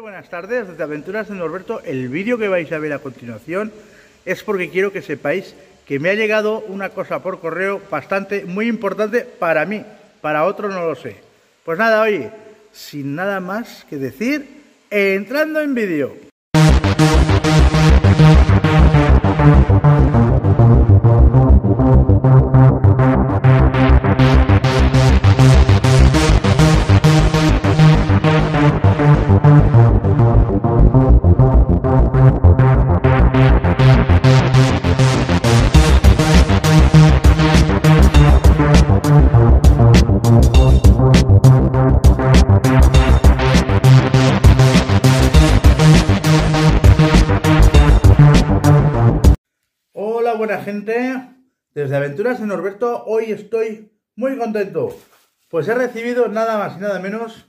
buenas tardes, desde Aventuras de Norberto. El vídeo que vais a ver a continuación es porque quiero que sepáis que me ha llegado una cosa por correo bastante, muy importante para mí, para otro no lo sé. Pues nada, oye, sin nada más que decir, entrando en vídeo. la gente, desde Aventuras en Norberto, hoy estoy muy contento, pues he recibido nada más y nada menos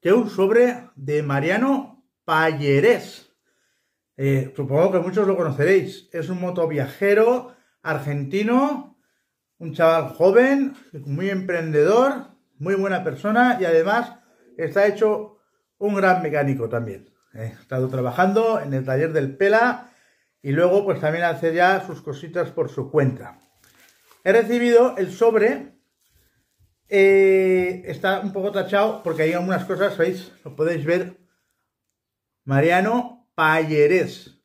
que un sobre de Mariano payeres eh, supongo que muchos lo conoceréis, es un viajero argentino, un chaval joven, muy emprendedor, muy buena persona y además está hecho un gran mecánico también. he eh. estado trabajando en el taller del Pela y luego pues también hace ya sus cositas por su cuenta. He recibido el sobre, eh, está un poco tachado porque hay algunas cosas, ¿veis? Lo podéis ver. Mariano Payeres.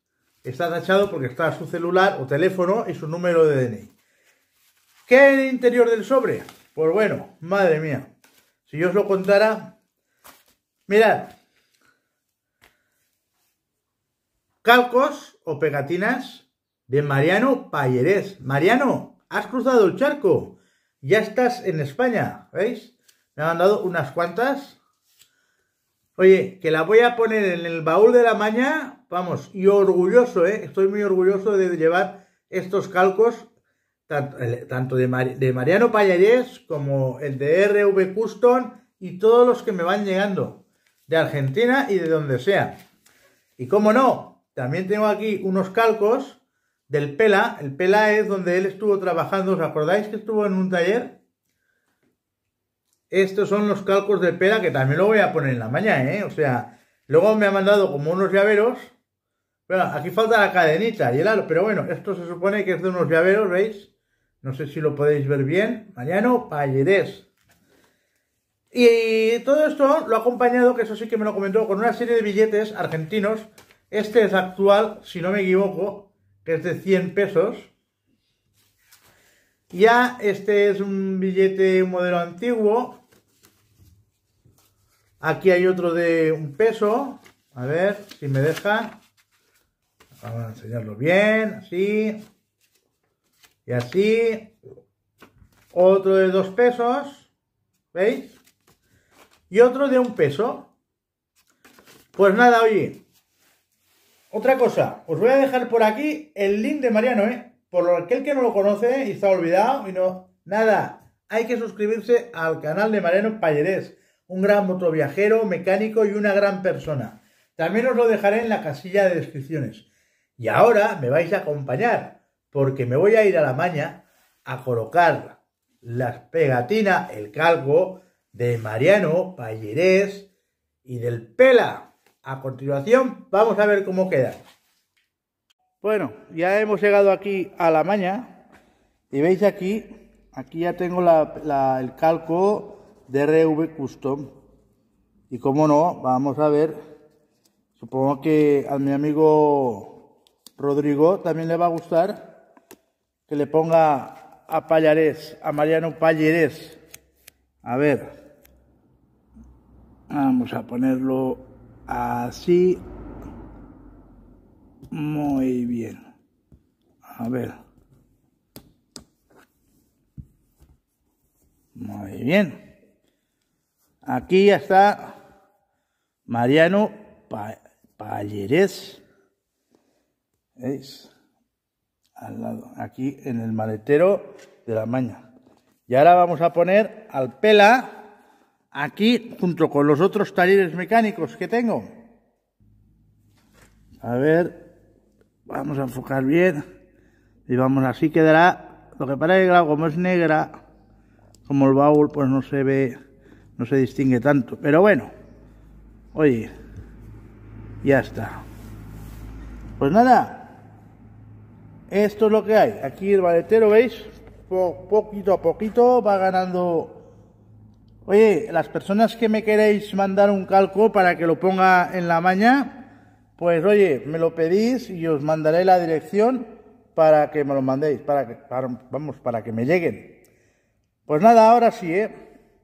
Está tachado porque está su celular o teléfono y su número de DNI. ¿Qué hay en el interior del sobre? Pues bueno, madre mía. Si yo os lo contara... Mirad, calcos o pegatinas de Mariano Pallerés. Mariano, has cruzado el charco. Ya estás en España, ¿veis? Me han dado unas cuantas. Oye, que la voy a poner en el baúl de la maña, vamos, y orgulloso, ¿eh? Estoy muy orgulloso de llevar estos calcos, tanto, de, Mariano Pallarés como el de RV Custom y todos los que me van llegando, de Argentina y de donde sea. Y cómo no, también tengo aquí unos calcos del Pela. El Pela es donde él estuvo trabajando. ¿Os acordáis que estuvo en un taller? Estos son los calcos del Pela que también lo voy a poner en la mañana, ¿eh? O sea, luego me ha mandado como unos llaveros. Bueno, aquí falta la cadenita y el aro, pero bueno, esto se supone que es de unos llaveros, ¿veis? No sé si lo podéis ver bien. mañana Palledés. Y todo esto lo ha acompañado, que eso sí que me lo comentó, con una serie de billetes argentinos este es actual, si no me equivoco, que es de 100 pesos. Ya este es un billete, un modelo antiguo. Aquí hay otro de un peso. A ver si me deja. Vamos a enseñarlo bien, así. Y así. Otro de dos pesos. ¿Veis? Y otro de un peso. Pues nada, oye. Otra cosa, os voy a dejar por aquí el link de Mariano, ¿eh? Por aquel que no lo conoce y está olvidado y no... Nada, hay que suscribirse al canal de Mariano Palleres, un gran motoviajero, mecánico y una gran persona. También os lo dejaré en la casilla de descripciones. Y ahora me vais a acompañar, porque me voy a ir a la maña a colocar las pegatinas, el calco de Mariano Palleres y del Pela. A continuación vamos a ver cómo queda. Bueno, ya hemos llegado aquí a la maña y veis aquí, aquí ya tengo el calco de RV Custom y como no, vamos a ver, supongo que a mi amigo Rodrigo también le va a gustar que le ponga a Pallarés, a Mariano Pallarés. A ver, vamos a ponerlo Así. Muy bien. A ver. Muy bien. Aquí ya está Mariano Palleres. ¿Veis? Al lado, aquí en el maletero de la maña. Y ahora vamos a poner al pela aquí junto con los otros talleres mecánicos que tengo. A ver, vamos a enfocar bien y vamos, así quedará. Lo que parece que como es negra, como el baúl, pues no se ve, no se distingue tanto. Pero bueno, oye, ya está. Pues nada, esto es lo que hay. Aquí el baletero, ¿veis? poquito a poquito va ganando Oye, las personas que me queréis mandar un calco para que lo ponga en la maña, pues oye, me lo pedís y os mandaré la dirección para que me lo mandéis, para que, vamos, para que me lleguen. Pues nada, ahora sí, ¿eh?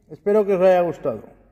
Espero que os haya gustado.